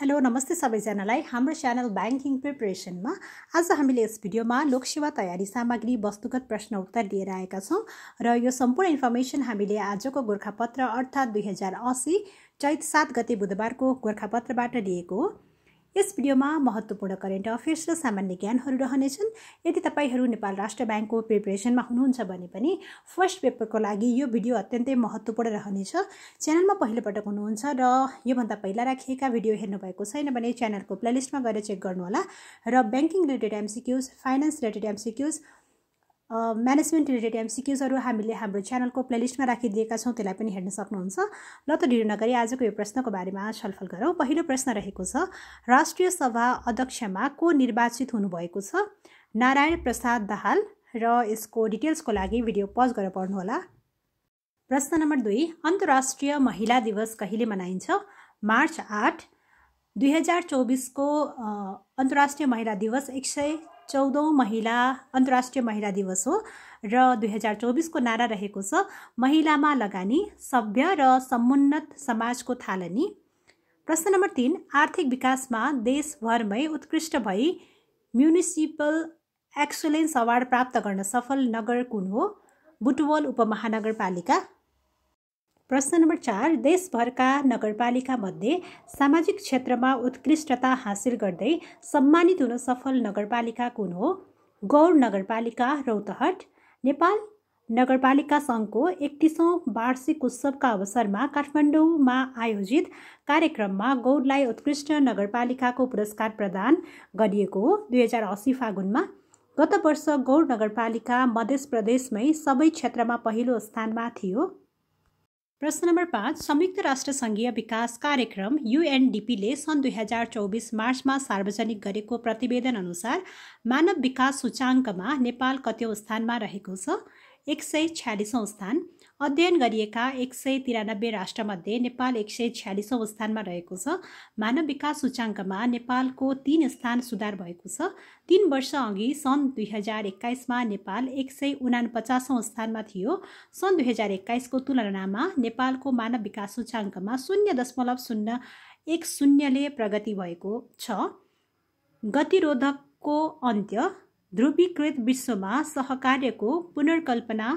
hello नमस्ते सबैजनालाई हाम्रो च्यानल ब्याङ्किङ प्रिपरेसनमा आज हामीले यस भिडियोमा लोकसेवा तयारी सामग्री वस्तुगत प्रश्न उत्तर लिएर आएका छौँ र यो सम्पूर्ण इन्फर्मेसन हामीले आजको गोर्खापत्र अर्थात् दुई हजार असी चैत सात गते बुधबारको गोर्खापत्रबाट लिएको हो यस भिडियोमा महत्त्वपूर्ण करेन्ट अफेयर्स र सामान्य ज्ञानहरू रहनेछन् यदि तपाईँहरू नेपाल राष्ट्र ब्याङ्कको प्रिपरेसनमा हुनुहुन्छ भने पनि फर्स्ट पेपरको लागि यो भिडियो अत्यन्तै महत्त्वपूर्ण रहनेछ च्यानलमा पहिलोपटक हुनुहुन्छ र योभन्दा पहिला राखिएका भिडियो हेर्नुभएको छैन भने च्यानलको प्लेलिस्टमा गएर चेक गर्नुहोला र banking related MCQs finance related MCQs management related एमसिक्युजहरू हामीले हाम्रो च्यानलको प्लेलिस्टमा राखिदिएका छौँ त्यसलाई पनि हेर्न सक्नुहुन्छ ल त ढिलो नगरी आजको यो प्रश्नको बारेमा छलफल गरौँ पहिलो प्रश्न रहेको छ राष्ट्रिय सभा अध्यक्षमा को निर्वाचित हुनुभएको छ नारायण प्रसाद दाहाल र यसको डिटेल्सको लागि भिडियो पज गरेर पढ्नुहोला प्रश्न नम्बर दुई अन्तर्राष्ट्रिय महिला दिवस कहिले मनाइन्छ मार्च आठ दुई हजार चौबिसको अन्तर्राष्ट्रिय महिला दिवस एक सय चौधौँ महिला अन्तर्राष्ट्रिय महिला दिवस हो र दुई हजार चौबिसको नारा रहेको छ महिलामा लगानी सभ्य र समुन्नत समाजको थालनी प्रश्न नम्बर तिन आर्थिक विकासमा देशभरमै उत्कृष्ट भई म्युनिसिपल एक्सलेन्स अवार्ड प्राप्त गर्न सफल नगर कुन हो बुटवल उपमहानगरपालिका प्रश्न नम्बर चार देशभरका मध्ये सामाजिक क्षेत्रमा उत्कृष्टता हासिल गर्दै सम्मानित हुन सफल नगरपालिका कुन हो गौर नगरपालिका रौतहट नेपाल नगरपालिका सङ्घको एकतिसौँ वार्षिक उत्सवका अवसरमा काठमाडौँमा आयोजित कार्यक्रममा गौरलाई उत्कृष्ट नगरपालिकाको पुरस्कार प्रदान गरिएको हो दुई हजार असी फागुनमा गत वर्ष गौर नगरपालिका मध्य प्रदेशमै सबै क्षेत्रमा पहिलो स्थानमा थियो प्रश्न नम्बर पाँच संयुक्त राष्ट्र सङ्घीय विकास कार्यक्रम युएनडिपीले सन् दुई हजार चौबिस मार्चमा सार्वजनिक गरेको प्रतिवेदन अनुसार मानव विकास सूचाङ्कमा नेपाल कतिौँ स्थानमा रहेको छ एक सय छ्यालिसौँ स्थान अध्ययन गरिएका एक सय तिरानब्बे राष्ट्रमध्ये नेपाल एक सय छ्यालिसौँ स्थानमा रहेको छ मानव विकास सूचाङ्कमा नेपालको तिन स्थान सुधार भएको छ तिन वर्ष अघि सन् दुई हजार एक्काइसमा नेपाल एक सय उनापचासौँ स्थानमा थियो सन् दुई हजार एक्काइसको तुलनामा नेपालको मानव विकास सूचाङ्कमा शून्य दशमलव शून्य एक शून्यले प्रगति भएको छ गतिरोधकको अन्त्य ध्रुवीकृत विश्वमा सहकार्यको पुनर्कल्पना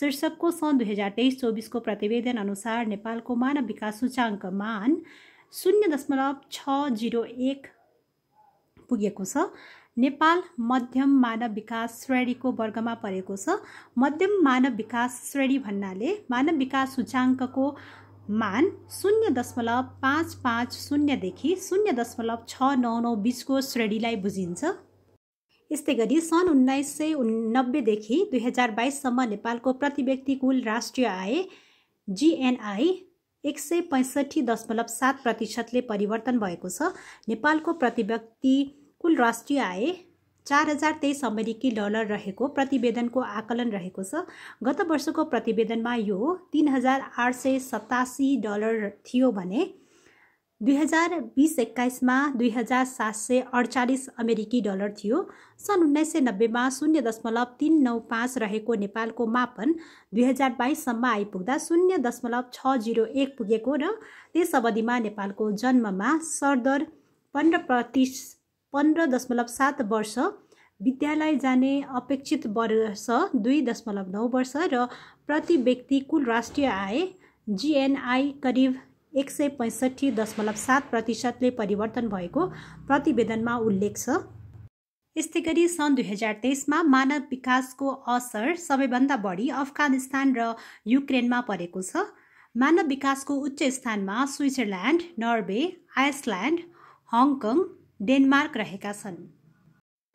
शीर्षकको सन् दुई हजार तेइस चौबिसको प्रतिवेदन अनुसार नेपालको मानव विकास सूचाङ्क मान शून्य दशमलव छ जिरो एक पुगेको छ नेपाल मध्यम मानव विकास श्रेणीको वर्गमा परेको छ मध्यम मानव विकास श्रेणी भन्नाले मानव विकास सूचाङ्कको मान शून्य दशमलव पाँच पाँच शून्यदेखि शून्य दशमलव छ नौ नौ बिचको श्रेणीलाई बुझिन्छ यस्तै गरी सन् उन्नाइस सय उन्नब्बेदेखि दुई हजार बाइससम्म नेपालको प्रति व्यक्ति कुल राष्ट्रिय आय जिएनआई एक सय पैँसठी दशमलव सात प्रतिशतले परिवर्तन भएको छ नेपालको प्रति व्यक्ति कुल राष्ट्रिय आय चार हजार तेइस अमेरिकी डलर रहेको प्रतिवेदनको आकलन रहेको छ गत वर्षको प्रतिवेदनमा यो तिन हजार आठ सय सतासी डलर थियो भने दुई हजार बिस एक्काइसमा दुई हजार सात सय अडचालिस अमेरिकी डलर थियो सन् उन्नाइस सय नब्बेमा शून्य दशमलव तिन नौ पाँच रहेको नेपालको मापन दुई हजार बाइससम्म आइपुग्दा शून्य दशमलव छ जिरो एक पुगेको र त्यस अवधिमा नेपालको जन्ममा सरदर पन्ध्र प्रति पन्ध्र दशमलव सात वर्ष विद्यालय जाने अपेक्षित वर्ष दुई दशमलव नौ वर्ष र प्रति व्यक्ति कुल राष्ट्रिय आय जिएनआई करिब एक सय पैँसठी दशमलव सात प्रतिशतले परिवर्तन भएको प्रतिवेदनमा उल्लेख छ यस्तै गरी सन् दुई हजार तेइसमा मानव विकासको असर सबैभन्दा बढी अफगानिस्तान र युक्रेनमा परेको छ मानव विकासको उच्च स्थानमा Switzerland Norway Iceland Hong Kong Denmark रहेका छन्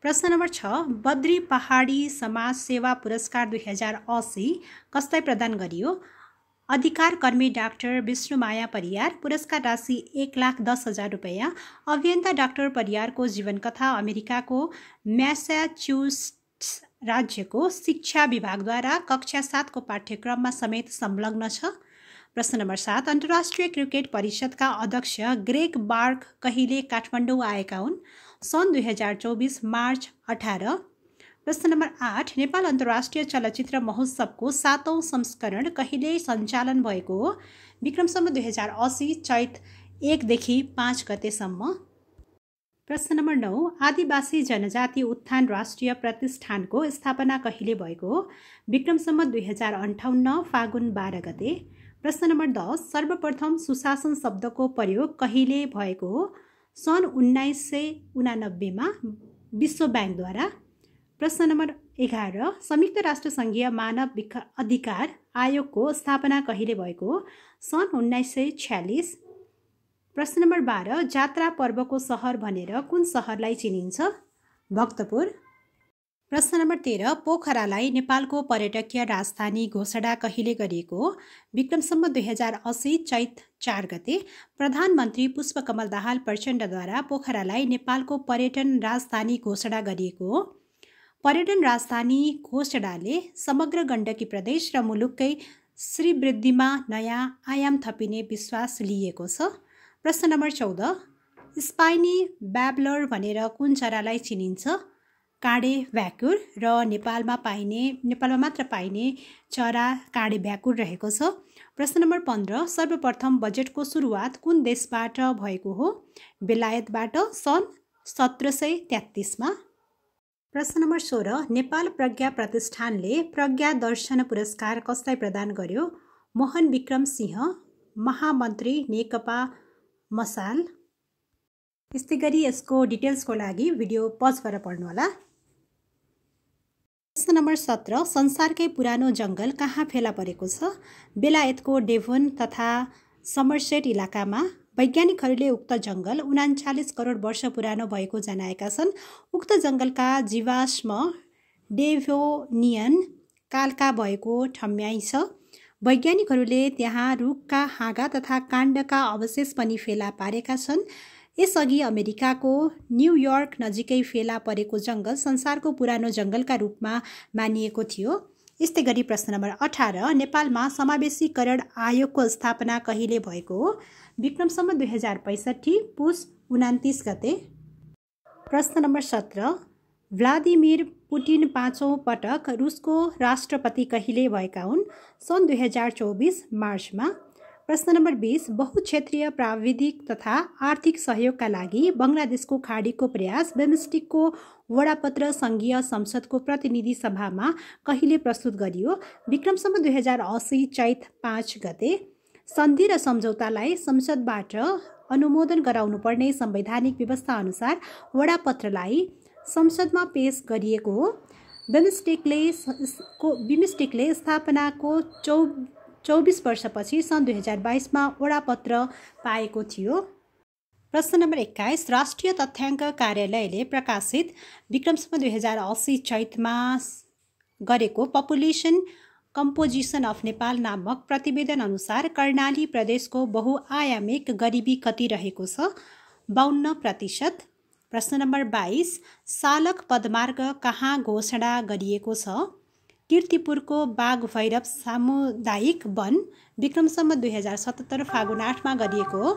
प्रश्न नम्बर छ बद्री पहाडी समाज सेवा पुरस्कार दुई हजार असी कसलाई प्रदान गरियो अधिकार कर्मी डाक्टर विष्णुमाया परियार पुरस्कार राशि एक लाख दस हजार रुपियाँ अभियन्ता डाक्टर परियारको जीवनकथा अमेरिकाको म्यासाच्युट्स राज्यको शिक्षा विभागद्वारा कक्षा सातको पाठ्यक्रममा समेत संलग्न छ प्रश्न नम्बर सात अन्तर्राष्ट्रिय क्रिकेट परिषदका अध्यक्ष ग्रेग बार्क कहिले काठमाडौँ आएका हुन् सन् दुई हजार चौबिस मार्च अठार प्रश्न नम्बर आठ नेपाल अन्तर्राष्ट्रिय चलचित्र महोत्सवको सातौँ संस्करण कहिले सञ्चालन भएको हो विक्रमसम्म दुई हजार असी चैत एकदेखि पाँच गतेसम्म प्रश्न नम्बर नौ आदिवासी जनजाति उत्थान राष्ट्रिय प्रतिष्ठानको स्थापना कहिले भएको हो विक्रमसम्म दुई हजार अन्ठाउन्न फागुन बाह्र गते प्रश्न नम्बर दस सर्वप्रथम सुशासन शब्दको प्रयोग कहिले भएको हो सन् उन्नाइस सय उनानब्बेमा विश्व ब्याङ्कद्वारा प्रश्न नम्बर एघार संयुक्त राष्ट्रसङ्घीय मानव अधिकार आयोगको स्थापना कहिले भएको सन् उन्नाइस सय छ्यालिस प्रश्न नम्बर बाह्र जात्रा पर्वको सहर भनेर कुन सहरलाई चिनिन्छ भक्तपुर प्रश्न नम्बर तेह्र पोखरालाई नेपालको पर्यटकीय राजधानी घोषणा कहिले गरिएको विक्रमसम्म दुई हजार असी चैत चार गते प्रधानमन्त्री पुष्पकमल दाहाल प्रचण्डद्वारा पोखरालाई नेपालको पर्यटन राजधानी घोषणा गरिएको हो पर्यटन राजधानी घोषडाले समग्र गण्डकी प्रदेश र मुलुककै श्रीवृद्धिमा नयाँ आयाम थपिने विश्वास लिएको छ प्रश्न नम्बर चौध स्पाइनी ब्याब्लर भनेर कुन चरालाई चिनिन्छ काँडे भ्याकुर र नेपालमा पाइने नेपालमा मात्र पाइने चरा काँडे भ्याकुर रहेको छ प्रश्न नम्बर पन्ध्र सर्वप्रथम बजेटको सुरुवात कुन देशबाट भएको हो बेलायतबाट सन् सत्र सय तेत्तिसमा प्रश्न नम्बर सोह्र नेपाल प्रज्ञा प्रतिष्ठानले प्रज्ञा दर्शन पुरस्कार कसलाई प्रदान गर्यो मोहन विक्रम सिंह महामन्त्री नेकपा मसाल त्यस्तै गरी यसको डिटेल्सको लागि भिडियो पज गरेर पढ्नुहोला प्रश्न नम्बर सत्र संसारकै पुरानो जङ्गल कहाँ फेला परेको छ बेलायतको डेभोन तथा समरसेट इलाकामा वैज्ञानिकहरूले उक्त जङ्गल उनान्चालिस करोड वर्ष पुरानो भएको जनाएका छन् उक्त जङ्गलका जीवाश्म डेभोनियन कालका भएको ठम्याइ छ वैज्ञानिकहरूले त्यहाँ रुखका हाँगा तथा काण्डका अवशेष पनि फेला पारेका छन् यसअघि अमेरिकाको न्युयोर्क नजिकै फेला परेको जङ्गल संसारको पुरानो जङ्गलका रूपमा मानिएको थियो यस्तै गरी प्रश्न नम्बर अठार नेपालमा समावेशीकरण आयोगको स्थापना कहिले भएको हो विक्रमसम्म दुई हजार पैँसठी पुस उनातिस गते प्रश्न नम्बर सत्र भ्लादिमिर पुटिन पाँचौँ पटक रुसको राष्ट्रपति कहिले भएका हुन् सन् दुई हजार चौबिस मार्चमा प्रश्न नम्बर बिस बहुक्षेत्रीय प्राविधिक तथा आर्थिक सहयोगका लागि बङ्गलादेशको खाडीको प्रयास बेमिस्टिकको वडापत्र सङ्घीय संसदको प्रतिनिधि सभामा कहिले प्रस्तुत गरियो विक्रमसम्म दुई हजार असी चैत पाँच गते सन्धि र सम्झौतालाई संसदबाट अनुमोदन गराउनुपर्ने संवैधानिक व्यवस्था अनुसार वडापत्रलाई संसदमा पेस गरिएको हो बिमस्टेकले बिमस्टेकले स्थापनाको चौ चौबिस वर्षपछि सन् दुई हजार बाइसमा ओडापत्र पाएको थियो प्रश्न नम्बर एक्काइस राष्ट्रिय तथ्याङ्क कार्यालयले प्रकाशित विक्रमसम्म दुई हजार असी चैतमा गरेको पपुलेसन कम्पोजिसन अफ नेपाल नामक प्रतिवेदन अनुसार कर्णाली प्रदेशको बहुआयामिक गरिबी कति रहेको छ बाहन्न प्रतिशत प्रश्न नम्बर बाइस सालक पदमार्ग कहाँ घोषणा गरिएको छ किर्तिपुरको बाघ भैरव सामुदायिक वन विक्रमसम्म दुई हजार सतहत्तर फागुन आठमा गरिएको हो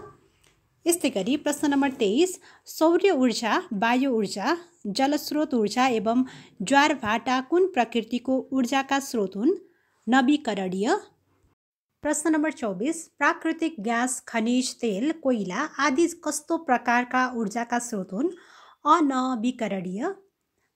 यस्तै गरी प्रश्न नम्बर तेइस सौर्य ऊर्जा वायु ऊर्जा जलस्रोत ऊर्जा एवं ज्वार भाटा कुन प्रकृतिको ऊर्जाका स्रोत हुन् नवीकरणीय प्रश्न नम्बर चौबिस प्राकृतिक ग्यास खनिज तेल कोइला आदि कस्तो प्रकारका ऊर्जाका स्रोत हुन् अनवीकरणीय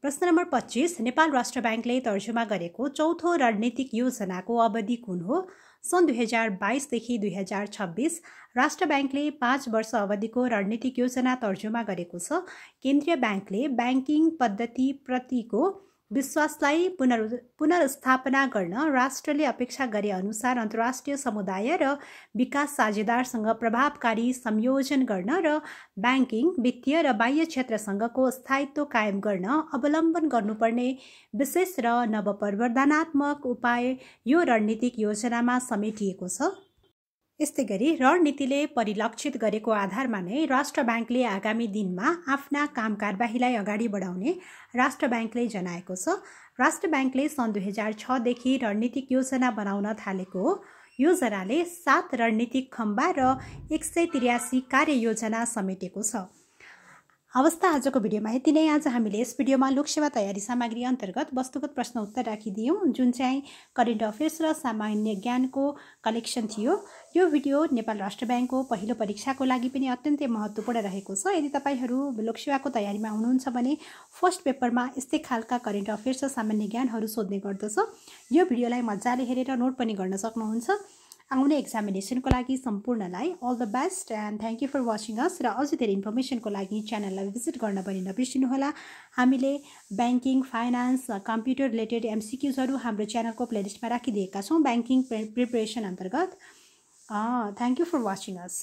प्रश्न नम्बर पच्चिस नेपाल राष्ट्र ब्याङ्कले तर्जुमा गरेको चौथो रणनीतिक योजनाको अवधि कुन हो सन् दुई हजार बाइसदेखि दुई हजार छब्बिस राष्ट्र ब्याङ्कले पाँच वर्ष अवधिको रणनीतिक योजना तर्जुमा गरेको छ केन्द्रीय ब्याङ्कले ब्याङ्किङ पद्धतिप्रतिको विश्वासलाई पुनर् पुनर्स्थापना गर्न राष्ट्रले अपेक्षा गरे अनुसार अन्तर्राष्ट्रिय समुदाय र विकास साझेदारसँग प्रभावकारी संयोजन गर्न र ब्याङ्किङ वित्तीय र बाह्य क्षेत्रसँगको स्थायित्व कायम गर्न अवलम्बन गर्नुपर्ने विशेष र नवपरिवर्धनात्मक उपाय यो रणनीतिक योजनामा समेटिएको छ यस्तै गरी रणनीतिले परिलक्षित गरेको आधारमा नै राष्ट्र ब्याङ्कले आगामी दिनमा आफ्ना काम कारबाहीलाई अगाडि बढाउने राष्ट्र ब्याङ्कले जनाएको छ राष्ट्र ब्याङ्कले सन् दुई हजार छदेखि रणनीतिक योजना बनाउन थालेको योजनाले सात रणनीतिक खम्बा र एक सय त्रियासी कार्ययोजना समेटेको छ अवस्था आजको भिडियोमा यति नै आज हामीले यस भिडियोमा लोकसेवा तयारी सामग्री अन्तर्गत वस्तुगत प्रश्न उत्तर राखिदियौँ जुन चाहिँ करेन्ट अफेयर्स र सामान्य ज्ञानको कलेक्सन थियो यो भिडियो नेपाल राष्ट्र ब्याङ्कको पहिलो परीक्षाको लागि पनि अत्यन्तै महत्त्वपूर्ण रहेको छ यदि तपाईँहरू लोकसेवाको तयारीमा हुनुहुन्छ भने फर्स्ट पेपरमा यस्तै खालका करेन्ट अफेयर्स र सामान्य ज्ञानहरू सोध्ने गर्दछ यो भिडियोलाई मजाले हेरेर नोट पनि गर्न सक्नुहुन्छ आउने एक्जामिनेसनको लागि सम्पूर्णलाई all the best and thank you for watching us र अझै धेरै इन्फर्मेसनको लागि च्यानललाई भिजिट गर्न पनि नबिर्सिनुहोला हामीले ब्याङ्किङ फाइनान्स कम्प्युटर रिलेटेड एमसिक्युजहरू हाम्रो च्यानलको प्लेलिस्टमा राखिदिएका छौँ ब्याङ्किङ प्रिपरेसन अन्तर्गत thank you for watching us